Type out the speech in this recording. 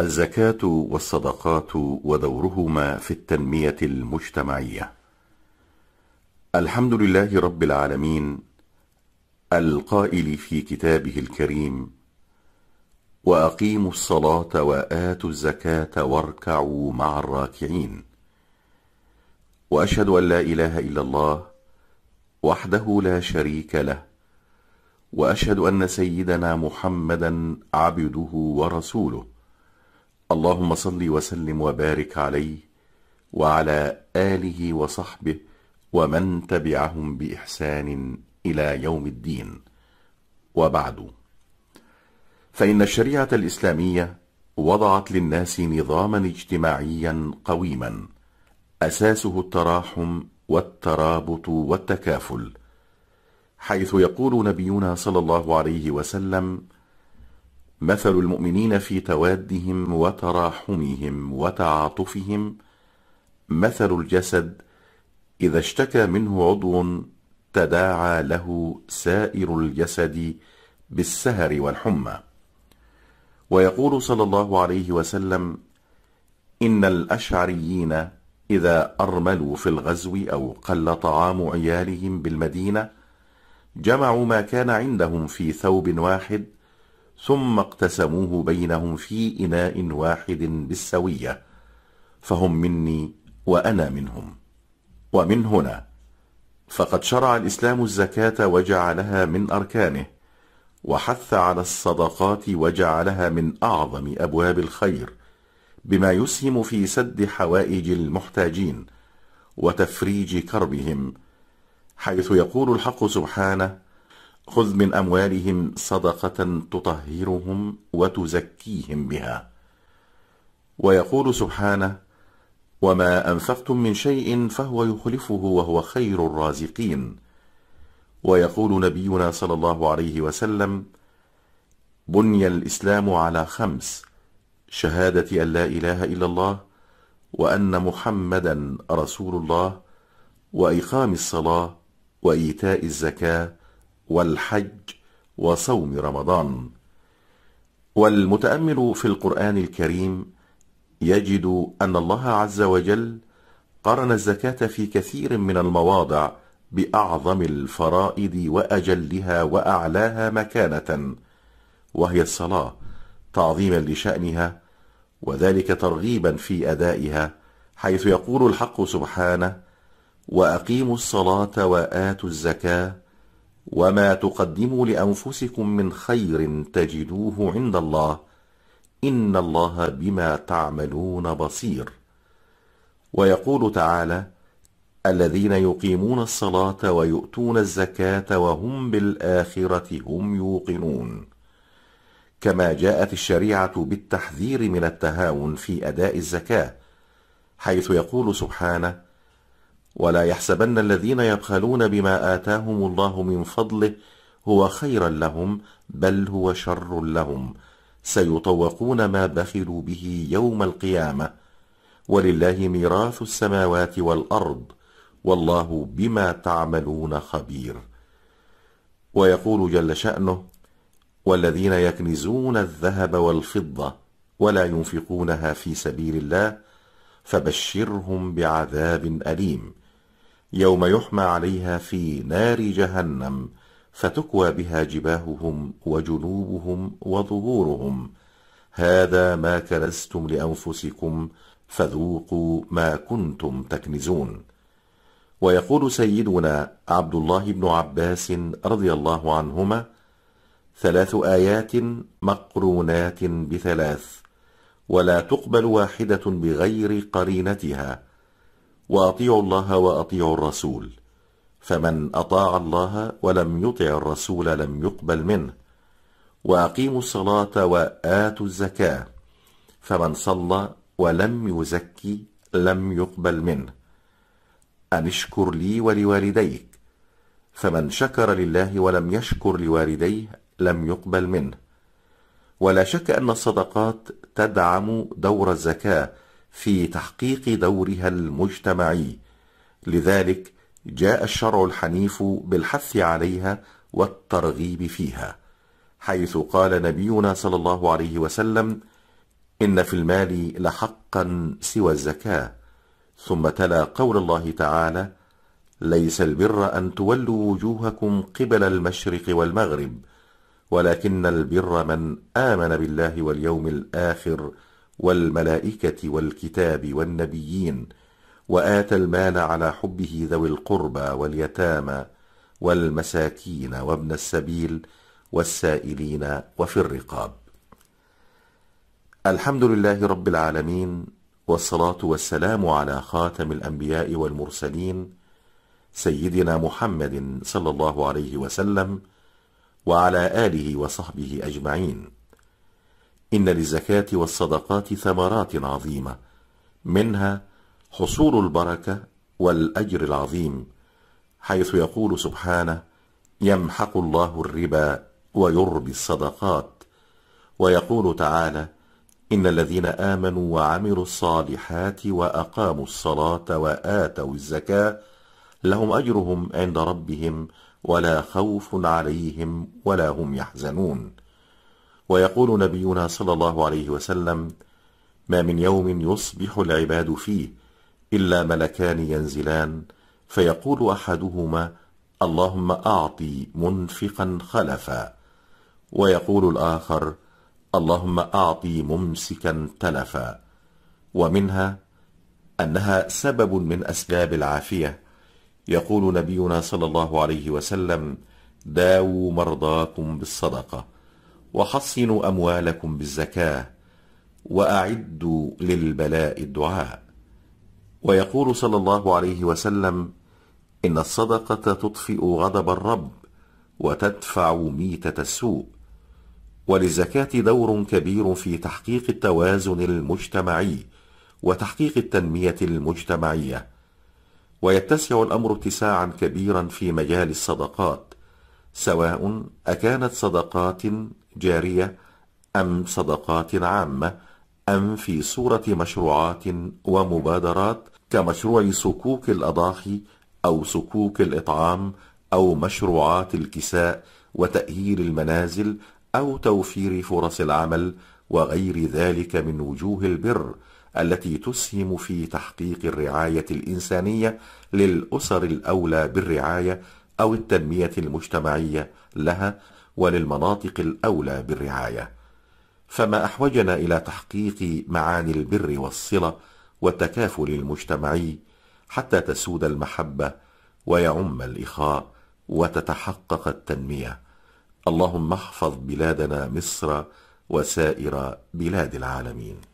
الزكاة والصدقات ودورهما في التنمية المجتمعية الحمد لله رب العالمين القائل في كتابه الكريم وأقيموا الصلاة وآتوا الزكاة واركعوا مع الراكعين وأشهد أن لا إله إلا الله وحده لا شريك له وأشهد أن سيدنا محمدا عبده ورسوله اللهم صل وسلم وبارك عليه وعلى آله وصحبه ومن تبعهم بإحسان إلى يوم الدين وبعد فإن الشريعة الإسلامية وضعت للناس نظاما اجتماعيا قويما أساسه التراحم والترابط والتكافل حيث يقول نبينا صلى الله عليه وسلم مثل المؤمنين في توادهم وتراحمهم وتعاطفهم مثل الجسد إذا اشتكى منه عضو تداعى له سائر الجسد بالسهر والحمى ويقول صلى الله عليه وسلم إن الأشعريين إذا أرملوا في الغزو أو قل طعام عيالهم بالمدينة جمعوا ما كان عندهم في ثوب واحد ثم اقتسموه بينهم في إناء واحد بالسوية فهم مني وأنا منهم ومن هنا فقد شرع الإسلام الزكاة وجعلها من أركانه وحث على الصدقات وجعلها من أعظم أبواب الخير بما يسهم في سد حوائج المحتاجين وتفريج كربهم حيث يقول الحق سبحانه خذ من أموالهم صدقة تطهرهم وتزكيهم بها ويقول سبحانه وما أنفقتم من شيء فهو يخلفه وهو خير الرازقين ويقول نبينا صلى الله عليه وسلم بني الإسلام على خمس شهادة أن لا إله إلا الله وأن محمدا رسول الله وإقام الصلاة وإيتاء الزكاة والحج وصوم رمضان والمتامل في القران الكريم يجد ان الله عز وجل قرن الزكاه في كثير من المواضع باعظم الفرائض واجلها واعلاها مكانه وهي الصلاه تعظيما لشانها وذلك ترغيبا في ادائها حيث يقول الحق سبحانه واقيموا الصلاه واتوا الزكاه وما تقدموا لأنفسكم من خير تجدوه عند الله إن الله بما تعملون بصير ويقول تعالى الذين يقيمون الصلاة ويؤتون الزكاة وهم بالآخرة هم يوقنون كما جاءت الشريعة بالتحذير من التهاون في أداء الزكاة حيث يقول سبحانه ولا يحسبن الذين يبخلون بما آتاهم الله من فضله هو خيرا لهم بل هو شر لهم سيطوقون ما بخلوا به يوم القيامة ولله ميراث السماوات والأرض والله بما تعملون خبير ويقول جل شأنه والذين يكنزون الذهب والفضة ولا ينفقونها في سبيل الله فبشرهم بعذاب أليم يوم يحمى عليها في نار جهنم فتكوى بها جباههم وجنوبهم وظهورهم هذا ما كنزتم لأنفسكم فذوقوا ما كنتم تكنزون ويقول سيدنا عبد الله بن عباس رضي الله عنهما ثلاث آيات مقرونات بثلاث ولا تقبل واحدة بغير قرينتها واطيعوا الله واطيعوا الرسول فمن اطاع الله ولم يطع الرسول لم يقبل منه واقيموا الصلاه واتوا الزكاه فمن صلى ولم يزكي لم يقبل منه ان اشكر لي ولوالديك فمن شكر لله ولم يشكر لوالديه لم يقبل منه ولا شك ان الصدقات تدعم دور الزكاه في تحقيق دورها المجتمعي لذلك جاء الشرع الحنيف بالحث عليها والترغيب فيها حيث قال نبينا صلى الله عليه وسلم إن في المال لحقا سوى الزكاة ثم تلا قول الله تعالى ليس البر أن تولوا وجوهكم قبل المشرق والمغرب ولكن البر من آمن بالله واليوم الآخر والملائكة والكتاب والنبيين وآتى المال على حبه ذوي القربى واليتامى والمساكين وابن السبيل والسائلين وفي الرقاب الحمد لله رب العالمين والصلاة والسلام على خاتم الأنبياء والمرسلين سيدنا محمد صلى الله عليه وسلم وعلى آله وصحبه أجمعين إن للزكاة والصدقات ثمرات عظيمة منها حصول البركة والأجر العظيم حيث يقول سبحانه يمحق الله الربا ويربي الصدقات ويقول تعالى إن الذين آمنوا وعملوا الصالحات وأقاموا الصلاة وآتوا الزكاة لهم أجرهم عند ربهم ولا خوف عليهم ولا هم يحزنون ويقول نبينا صلى الله عليه وسلم ما من يوم يصبح العباد فيه إلا ملكان ينزلان فيقول أحدهما اللهم أعطي منفقا خلفا ويقول الآخر اللهم أعطي ممسكا تلفا ومنها أنها سبب من أسباب العافية يقول نبينا صلى الله عليه وسلم داووا مرضاكم بالصدقه وحصنوا أموالكم بالزكاة وأعدوا للبلاء الدعاء ويقول صلى الله عليه وسلم إن الصدقة تطفئ غضب الرب وتدفع ميتة السوء وللزكاة دور كبير في تحقيق التوازن المجتمعي وتحقيق التنمية المجتمعية ويتسع الأمر اتساعا كبيرا في مجال الصدقات سواء أكانت صدقات جارية أم صدقات عامة أم في صورة مشروعات ومبادرات كمشروع سكوك الأضاحي أو سكوك الإطعام أو مشروعات الكساء وتأهيل المنازل أو توفير فرص العمل وغير ذلك من وجوه البر التي تسهم في تحقيق الرعاية الإنسانية للأسر الأولى بالرعاية أو التنمية المجتمعية لها وللمناطق الأولى بالرعاية فما أحوجنا إلى تحقيق معاني البر والصلة والتكافل المجتمعي حتى تسود المحبة ويعم الإخاء وتتحقق التنمية اللهم احفظ بلادنا مصر وسائر بلاد العالمين